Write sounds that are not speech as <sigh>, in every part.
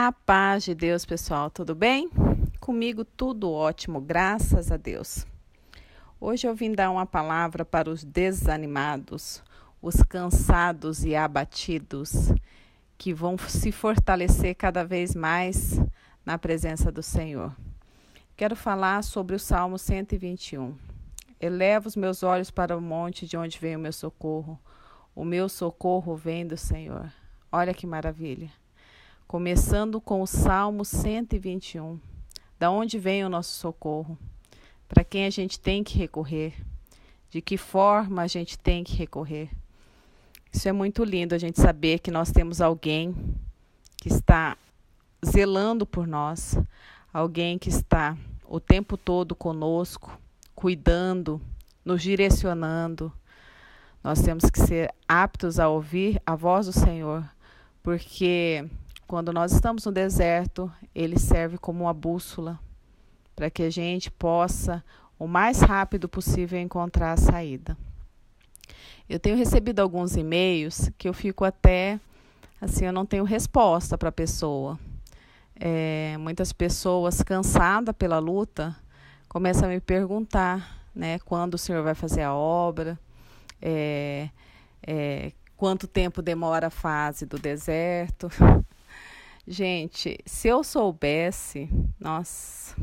A paz de Deus, pessoal, tudo bem? Comigo tudo ótimo, graças a Deus. Hoje eu vim dar uma palavra para os desanimados, os cansados e abatidos, que vão se fortalecer cada vez mais na presença do Senhor. Quero falar sobre o Salmo 121. Eleva os meus olhos para o monte de onde vem o meu socorro. O meu socorro vem do Senhor. Olha que maravilha começando com o Salmo 121. Da onde vem o nosso socorro? Para quem a gente tem que recorrer? De que forma a gente tem que recorrer? Isso é muito lindo a gente saber que nós temos alguém que está zelando por nós, alguém que está o tempo todo conosco, cuidando, nos direcionando. Nós temos que ser aptos a ouvir a voz do Senhor, porque quando nós estamos no deserto, ele serve como uma bússola para que a gente possa o mais rápido possível encontrar a saída. Eu tenho recebido alguns e-mails que eu fico até assim, eu não tenho resposta para a pessoa. É, muitas pessoas cansadas pela luta começam a me perguntar, né, quando o senhor vai fazer a obra, é, é, quanto tempo demora a fase do deserto. Gente, se eu soubesse, nossa,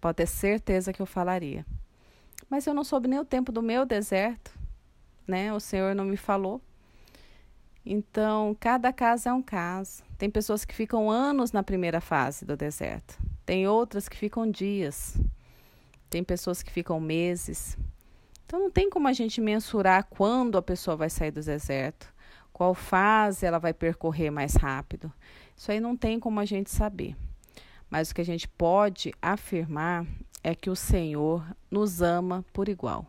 pode ter certeza que eu falaria. Mas eu não soube nem o tempo do meu deserto, né? O Senhor não me falou. Então, cada caso é um caso. Tem pessoas que ficam anos na primeira fase do deserto, tem outras que ficam dias, tem pessoas que ficam meses. Então, não tem como a gente mensurar quando a pessoa vai sair do deserto, qual fase ela vai percorrer mais rápido. Isso aí não tem como a gente saber. Mas o que a gente pode afirmar é que o Senhor nos ama por igual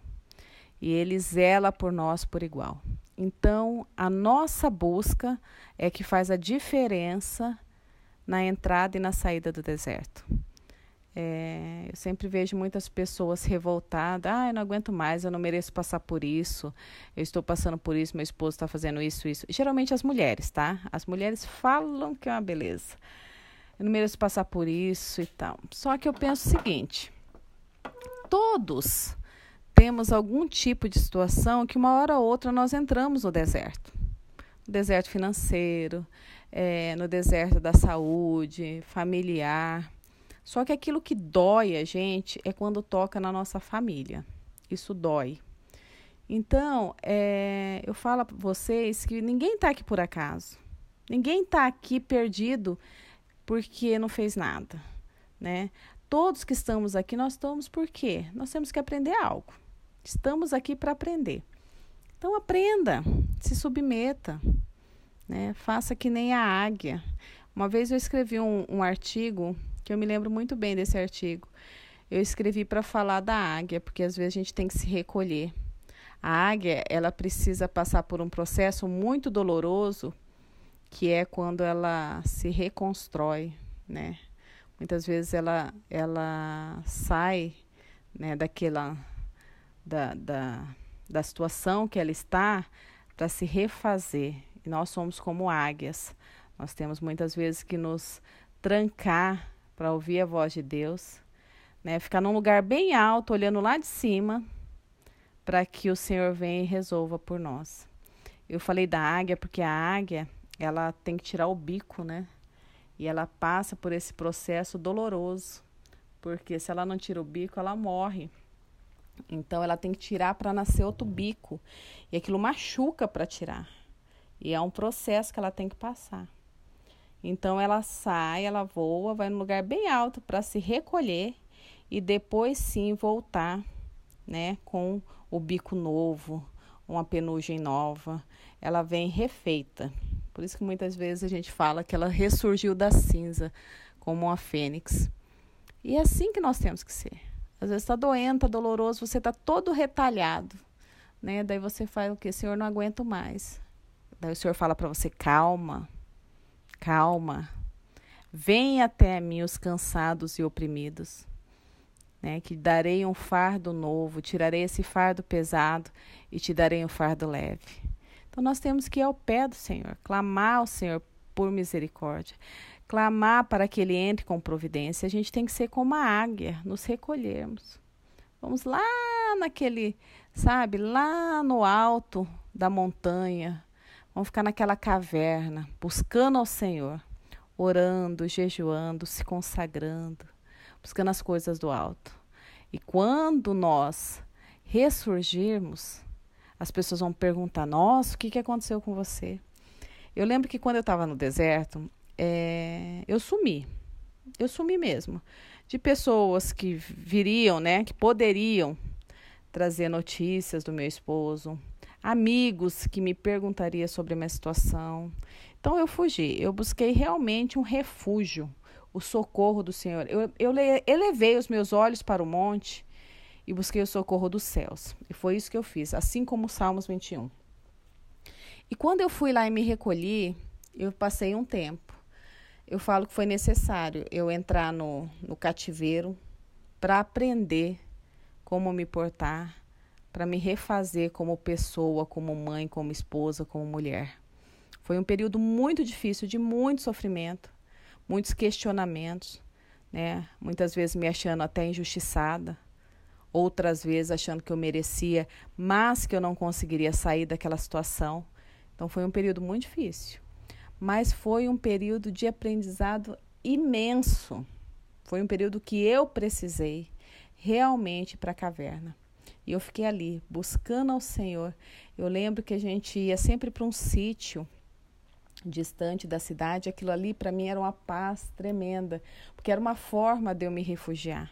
e ele zela por nós por igual. Então, a nossa busca é que faz a diferença na entrada e na saída do deserto. É, eu sempre vejo muitas pessoas revoltadas. Ah, eu não aguento mais, eu não mereço passar por isso. Eu estou passando por isso, meu esposo está fazendo isso, isso. Geralmente as mulheres, tá? As mulheres falam que é uma beleza. Eu não mereço passar por isso e tal. Só que eu penso o seguinte: todos temos algum tipo de situação que uma hora ou outra nós entramos no deserto. No deserto financeiro, é, no deserto da saúde, familiar só que aquilo que dói a gente é quando toca na nossa família. Isso dói. Então, é, eu falo para vocês que ninguém está aqui por acaso. Ninguém está aqui perdido porque não fez nada, né? Todos que estamos aqui, nós estamos por quê? Nós temos que aprender algo. Estamos aqui para aprender. Então, aprenda, se submeta, né? Faça que nem a águia. Uma vez eu escrevi um, um artigo que eu me lembro muito bem desse artigo. Eu escrevi para falar da águia, porque às vezes a gente tem que se recolher. A águia, ela precisa passar por um processo muito doloroso, que é quando ela se reconstrói, né? Muitas vezes ela ela sai, né, daquela da, da, da situação que ela está para se refazer. E nós somos como águias. Nós temos muitas vezes que nos trancar para ouvir a voz de Deus, né? Ficar num lugar bem alto, olhando lá de cima, para que o Senhor venha e resolva por nós. Eu falei da águia porque a águia, ela tem que tirar o bico, né? E ela passa por esse processo doloroso, porque se ela não tira o bico, ela morre. Então ela tem que tirar para nascer outro bico, e aquilo machuca para tirar. E é um processo que ela tem que passar. Então ela sai, ela voa, vai num lugar bem alto para se recolher e depois sim voltar, né, com o bico novo, uma penugem nova. Ela vem refeita. Por isso que muitas vezes a gente fala que ela ressurgiu da cinza como uma fênix. E é assim que nós temos que ser. Às vezes está doente, tá doloroso, você está todo retalhado, né? Daí você faz o que? Senhor, não aguento mais. Daí o Senhor fala para você, calma, calma. Vem até mim os cansados e oprimidos, né? que darei um fardo novo, tirarei esse fardo pesado e te darei um fardo leve. Então nós temos que ir ao pé do Senhor, clamar ao Senhor por misericórdia, clamar para que ele entre com providência. A gente tem que ser como a águia, nos recolhermos. Vamos lá naquele, sabe, lá no alto da montanha, Vamos ficar naquela caverna, buscando ao Senhor, orando, jejuando, se consagrando, buscando as coisas do alto. E quando nós ressurgirmos, as pessoas vão perguntar: Nossa, o que, que aconteceu com você? Eu lembro que quando eu estava no deserto, é, eu sumi. Eu sumi mesmo. De pessoas que viriam, né? Que poderiam trazer notícias do meu esposo, amigos que me perguntaria sobre a minha situação. Então eu fugi, eu busquei realmente um refúgio, o socorro do Senhor. Eu, eu elevei os meus olhos para o monte e busquei o socorro dos céus. E foi isso que eu fiz, assim como Salmos 21. E quando eu fui lá e me recolhi, eu passei um tempo. Eu falo que foi necessário eu entrar no, no cativeiro para aprender como me portar, para me refazer como pessoa, como mãe, como esposa, como mulher. Foi um período muito difícil, de muito sofrimento, muitos questionamentos, né? Muitas vezes me achando até injustiçada, outras vezes achando que eu merecia, mas que eu não conseguiria sair daquela situação. Então foi um período muito difícil, mas foi um período de aprendizado imenso. Foi um período que eu precisei realmente para a caverna. E eu fiquei ali, buscando ao Senhor. Eu lembro que a gente ia sempre para um sítio distante da cidade. Aquilo ali, para mim, era uma paz tremenda, porque era uma forma de eu me refugiar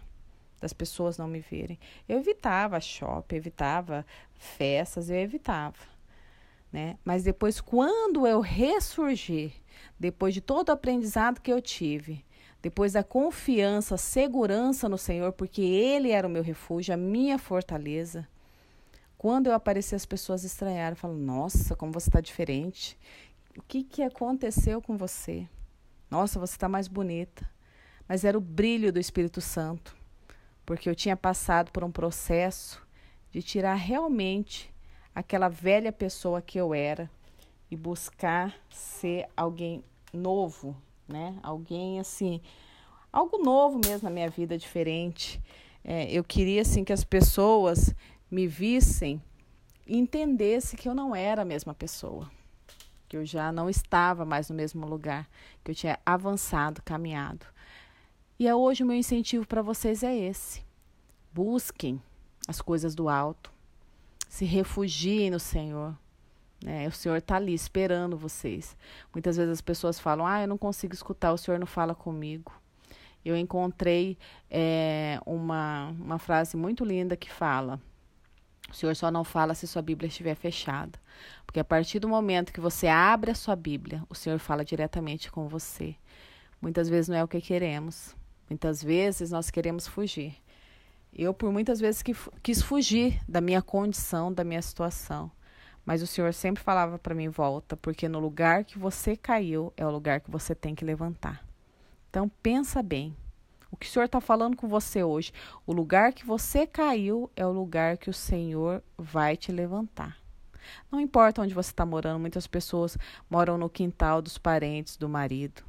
das pessoas não me verem. Eu evitava shopping, evitava festas, eu evitava. Né? Mas depois, quando eu ressurgi, depois de todo o aprendizado que eu tive, depois da confiança, segurança no Senhor, porque Ele era o meu refúgio, a minha fortaleza. Quando eu apareci, as pessoas estranharam, falam: Nossa, como você está diferente. O que, que aconteceu com você? Nossa, você está mais bonita. Mas era o brilho do Espírito Santo, porque eu tinha passado por um processo de tirar realmente aquela velha pessoa que eu era e buscar ser alguém novo, né? Alguém assim, algo novo mesmo na minha vida, diferente. É, eu queria assim que as pessoas me vissem e entendessem que eu não era a mesma pessoa, que eu já não estava mais no mesmo lugar, que eu tinha avançado, caminhado. E é hoje o meu incentivo para vocês é esse: busquem as coisas do alto, se refugiem no Senhor, né? O Senhor está ali esperando vocês. Muitas vezes as pessoas falam: Ah, eu não consigo escutar, o Senhor não fala comigo. Eu encontrei é, uma, uma frase muito linda que fala: O Senhor só não fala se sua Bíblia estiver fechada. Porque a partir do momento que você abre a sua Bíblia, o Senhor fala diretamente com você. Muitas vezes não é o que queremos. Muitas vezes nós queremos fugir. Eu, por muitas vezes, que, quis fugir da minha condição, da minha situação. Mas o Senhor sempre falava para mim: volta, porque no lugar que você caiu é o lugar que você tem que levantar. Então pensa bem. O que o Senhor está falando com você hoje? O lugar que você caiu é o lugar que o Senhor vai te levantar. Não importa onde você está morando, muitas pessoas moram no quintal dos parentes, do marido.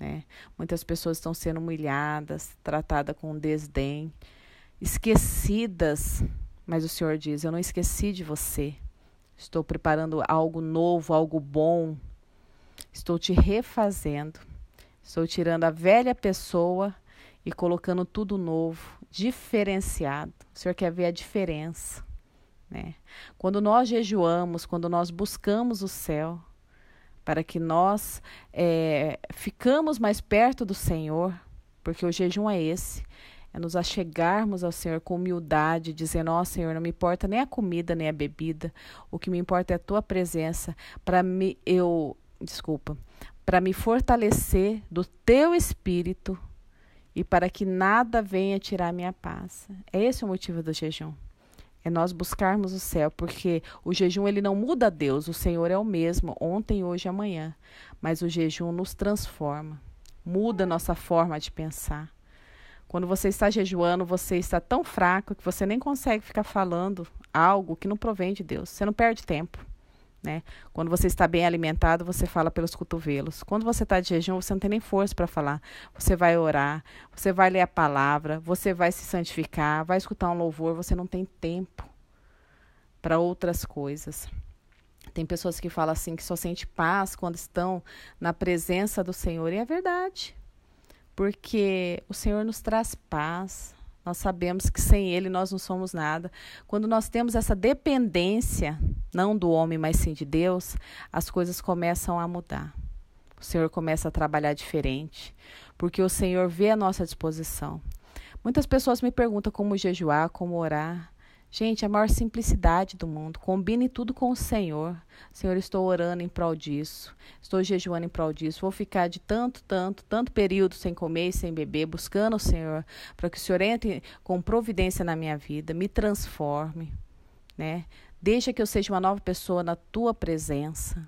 Né? Muitas pessoas estão sendo humilhadas, tratadas com desdém, esquecidas. Mas o Senhor diz: Eu não esqueci de você. Estou preparando algo novo, algo bom. Estou te refazendo. Estou tirando a velha pessoa e colocando tudo novo, diferenciado. O Senhor quer ver a diferença. Né? Quando nós jejuamos, quando nós buscamos o céu, para que nós é, ficamos mais perto do Senhor, porque o jejum é esse, é nos achegarmos ao Senhor com humildade, dizendo: Ó oh, Senhor, não me importa nem a comida nem a bebida, o que me importa é a tua presença, para me eu, desculpa, para me fortalecer do teu espírito e para que nada venha tirar minha paz. É esse o motivo do jejum. É nós buscarmos o céu, porque o jejum ele não muda Deus, o Senhor é o mesmo, ontem, hoje, amanhã. Mas o jejum nos transforma, muda nossa forma de pensar quando você está jejuando, você está tão fraco que você nem consegue ficar falando algo que não provém de Deus. Você não perde tempo. Né? Quando você está bem alimentado, você fala pelos cotovelos. Quando você está de jejum, você não tem nem força para falar. Você vai orar, você vai ler a palavra, você vai se santificar, vai escutar um louvor. Você não tem tempo para outras coisas. Tem pessoas que falam assim que só sente paz quando estão na presença do Senhor, e é verdade porque o Senhor nos traz paz. Nós sabemos que sem Ele nós não somos nada. Quando nós temos essa dependência, não do homem, mas sim de Deus, as coisas começam a mudar. O Senhor começa a trabalhar diferente, porque o Senhor vê a nossa disposição. Muitas pessoas me perguntam como jejuar, como orar. Gente, a maior simplicidade do mundo. Combine tudo com o Senhor. Senhor, estou orando em prol disso. Estou jejuando em prol disso. Vou ficar de tanto, tanto, tanto período sem comer e sem beber, buscando o Senhor, para que o Senhor entre com providência na minha vida, me transforme, né? Deixa que eu seja uma nova pessoa na tua presença.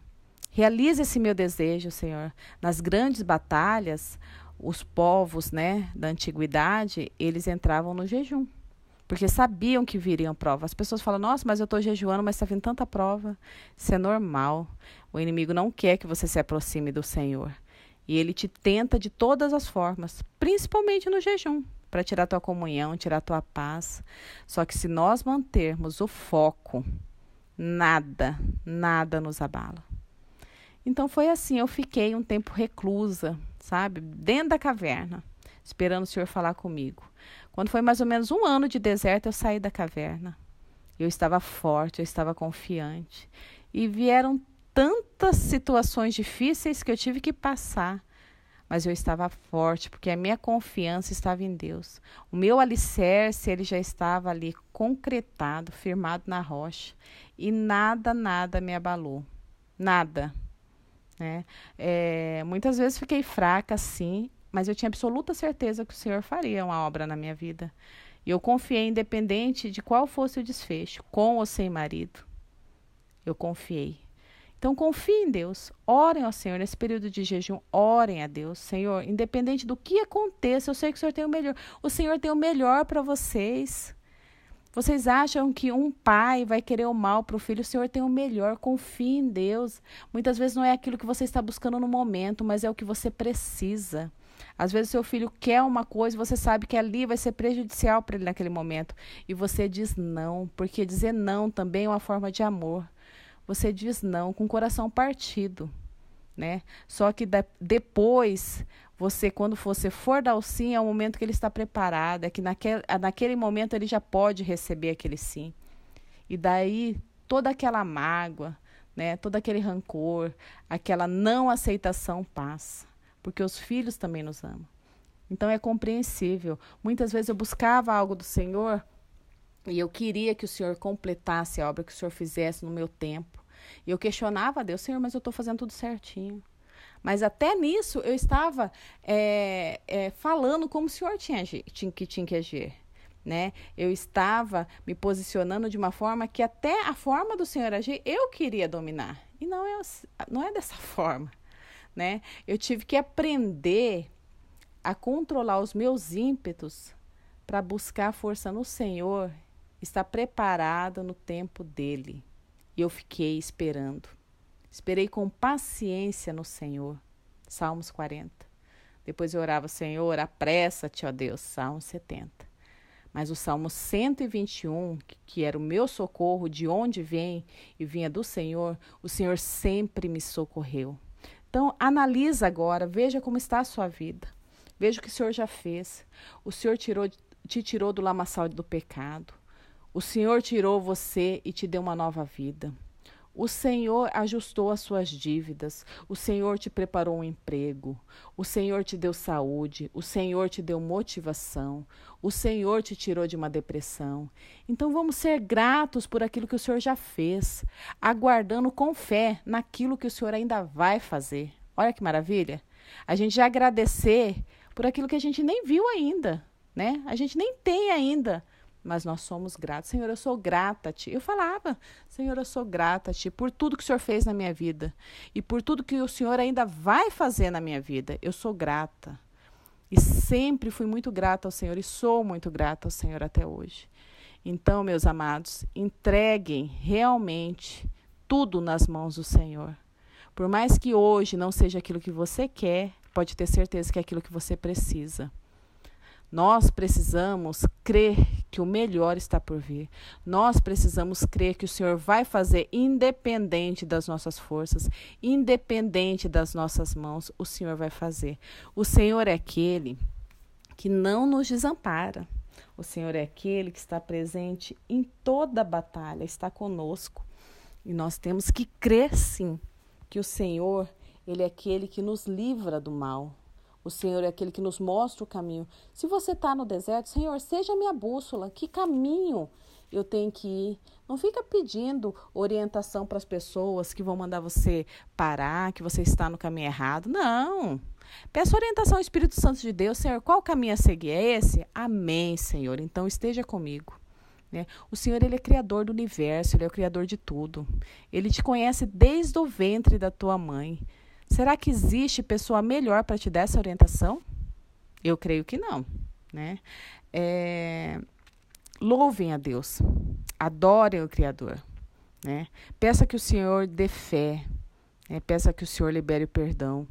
Realize esse meu desejo, Senhor. Nas grandes batalhas, os povos, né, da antiguidade, eles entravam no jejum porque sabiam que viriam provas. As pessoas falam: Nossa, mas eu estou jejuando, mas está vindo tanta prova. Isso é normal. O inimigo não quer que você se aproxime do Senhor. E ele te tenta de todas as formas, principalmente no jejum, para tirar tua comunhão, tirar tua paz. Só que se nós mantermos o foco, nada, nada nos abala. Então foi assim, eu fiquei um tempo reclusa, sabe, dentro da caverna esperando o Senhor falar comigo. Quando foi mais ou menos um ano de deserto, eu saí da caverna. Eu estava forte, eu estava confiante. E vieram tantas situações difíceis que eu tive que passar. Mas eu estava forte, porque a minha confiança estava em Deus. O meu alicerce, ele já estava ali concretado, firmado na rocha. E nada, nada me abalou. Nada. Né? É, muitas vezes fiquei fraca, sim, mas eu tinha absoluta certeza que o Senhor faria uma obra na minha vida. E eu confiei, independente de qual fosse o desfecho, com ou sem marido. Eu confiei. Então, confiem em Deus. Orem ao Senhor. Nesse período de jejum, orem a Deus. Senhor, independente do que aconteça, eu sei que o Senhor tem o melhor. O Senhor tem o melhor para vocês. Vocês acham que um pai vai querer o mal para o filho? O Senhor tem o melhor, confie em Deus. Muitas vezes não é aquilo que você está buscando no momento, mas é o que você precisa. Às vezes seu filho quer uma coisa e você sabe que ali vai ser prejudicial para ele naquele momento. E você diz não, porque dizer não também é uma forma de amor. Você diz não com o coração partido. Né? Só que depois você, quando você for dar o sim, é o momento que ele está preparado, é que naquele, naquele momento ele já pode receber aquele sim. E daí toda aquela mágoa, né, todo aquele rancor, aquela não aceitação passa, porque os filhos também nos amam. Então é compreensível. Muitas vezes eu buscava algo do Senhor e eu queria que o Senhor completasse a obra que o Senhor fizesse no meu tempo. E eu questionava a Deus, Senhor, mas eu estou fazendo tudo certinho. Mas até nisso eu estava é, é, falando como o senhor tinha, tinha, que tinha que agir. Né? Eu estava me posicionando de uma forma que até a forma do senhor agir eu queria dominar. E não é, não é dessa <laughs> forma. Né? Eu tive que aprender a controlar os meus ímpetos para buscar força no Senhor, estar preparada no tempo dele. E eu fiquei esperando. Esperei com paciência no Senhor. Salmos 40. Depois eu orava, Senhor, apressa-te, ó Deus. Salmos 70. Mas o Salmo 121, que era o meu socorro, de onde vem e vinha do Senhor, o Senhor sempre me socorreu. Então, analisa agora, veja como está a sua vida. Veja o que o Senhor já fez. O Senhor tirou, te tirou do lamaçal do pecado. O Senhor tirou você e te deu uma nova vida. O Senhor ajustou as suas dívidas, o Senhor te preparou um emprego, o Senhor te deu saúde, o Senhor te deu motivação, o Senhor te tirou de uma depressão. Então vamos ser gratos por aquilo que o Senhor já fez, aguardando com fé naquilo que o Senhor ainda vai fazer. Olha que maravilha! A gente já agradecer por aquilo que a gente nem viu ainda, né? A gente nem tem ainda mas nós somos gratos. Senhor, eu sou grata a Ti. Eu falava, Senhor, eu sou grata a Ti por tudo que o Senhor fez na minha vida e por tudo que o Senhor ainda vai fazer na minha vida. Eu sou grata. E sempre fui muito grata ao Senhor e sou muito grata ao Senhor até hoje. Então, meus amados, entreguem realmente tudo nas mãos do Senhor. Por mais que hoje não seja aquilo que você quer, pode ter certeza que é aquilo que você precisa. Nós precisamos crer que o melhor está por vir. Nós precisamos crer que o Senhor vai fazer, independente das nossas forças, independente das nossas mãos, o Senhor vai fazer. O Senhor é aquele que não nos desampara. O Senhor é aquele que está presente em toda batalha, está conosco. E nós temos que crer sim que o Senhor, ele é aquele que nos livra do mal. O Senhor é aquele que nos mostra o caminho. Se você está no deserto, Senhor, seja minha bússola. Que caminho eu tenho que ir? Não fica pedindo orientação para as pessoas que vão mandar você parar, que você está no caminho errado. Não. Peça orientação ao Espírito Santo de Deus, Senhor. Qual caminho a seguir? É esse? Amém, Senhor. Então esteja comigo. Né? O Senhor ele é criador do universo, ele é o criador de tudo. Ele te conhece desde o ventre da tua mãe. Será que existe pessoa melhor para te dar essa orientação? Eu creio que não, né? É... Louvem a Deus, adorem o Criador, né? Peça que o Senhor dê fé, né? peça que o Senhor libere o perdão,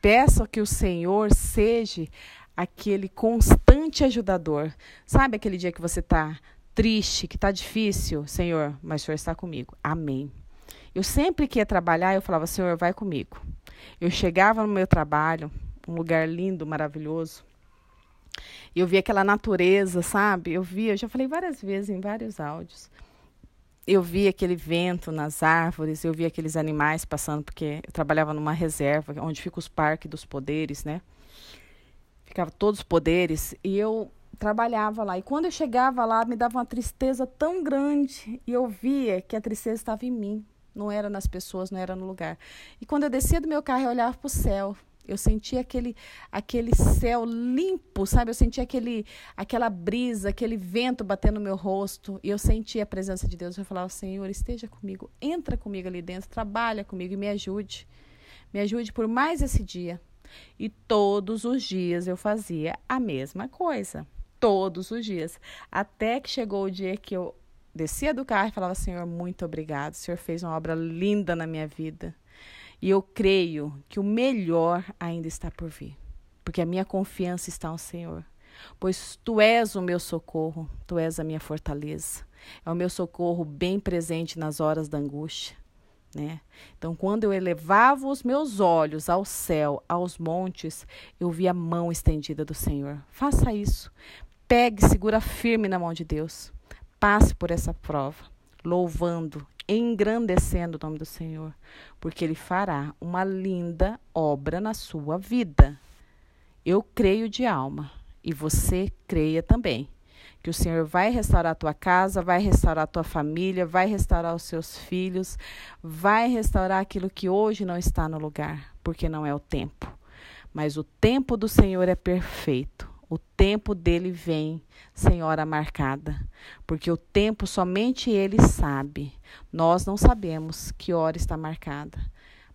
peça que o Senhor seja aquele constante ajudador. Sabe aquele dia que você está triste, que está difícil, Senhor, mas o Senhor está comigo. Amém. Eu sempre que ia trabalhar, eu falava, Senhor, vai comigo. Eu chegava no meu trabalho, um lugar lindo, maravilhoso, e eu via aquela natureza, sabe? Eu via, eu já falei várias vezes em vários áudios. Eu via aquele vento nas árvores, eu via aqueles animais passando, porque eu trabalhava numa reserva, onde fica os parques dos poderes, né? Ficava todos os poderes, e eu trabalhava lá. E quando eu chegava lá, me dava uma tristeza tão grande, e eu via que a tristeza estava em mim não era nas pessoas, não era no lugar. E quando eu descia do meu carro, e olhava para o céu. Eu sentia aquele, aquele céu limpo, sabe? Eu sentia aquele, aquela brisa, aquele vento batendo no meu rosto. E eu sentia a presença de Deus. Eu falava, Senhor, esteja comigo, entra comigo ali dentro, trabalha comigo e me ajude. Me ajude por mais esse dia. E todos os dias eu fazia a mesma coisa. Todos os dias. Até que chegou o dia que eu descia do carro e falava: Senhor, muito obrigado. O Senhor fez uma obra linda na minha vida. E eu creio que o melhor ainda está por vir, porque a minha confiança está no Senhor. Pois tu és o meu socorro, tu és a minha fortaleza. É o meu socorro bem presente nas horas da angústia. Né? Então, quando eu elevava os meus olhos ao céu, aos montes, eu via a mão estendida do Senhor. Faça isso. Pegue, segura firme na mão de Deus passe por essa prova, louvando, engrandecendo o nome do Senhor, porque Ele fará uma linda obra na sua vida. Eu creio de alma e você creia também. Que o Senhor vai restaurar a tua casa, vai restaurar a tua família, vai restaurar os seus filhos, vai restaurar aquilo que hoje não está no lugar, porque não é o tempo. Mas o tempo do Senhor é perfeito o tempo dele vem, senhora marcada, porque o tempo somente ele sabe. Nós não sabemos que hora está marcada,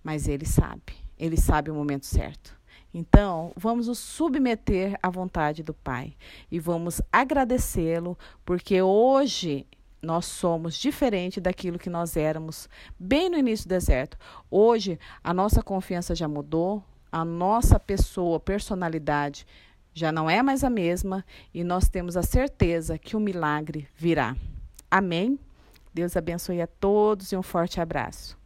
mas ele sabe. Ele sabe o momento certo. Então, vamos nos submeter à vontade do Pai e vamos agradecê-lo, porque hoje nós somos diferente daquilo que nós éramos bem no início do deserto. Hoje, a nossa confiança já mudou, a nossa pessoa, personalidade já não é mais a mesma e nós temos a certeza que o milagre virá. Amém? Deus abençoe a todos e um forte abraço.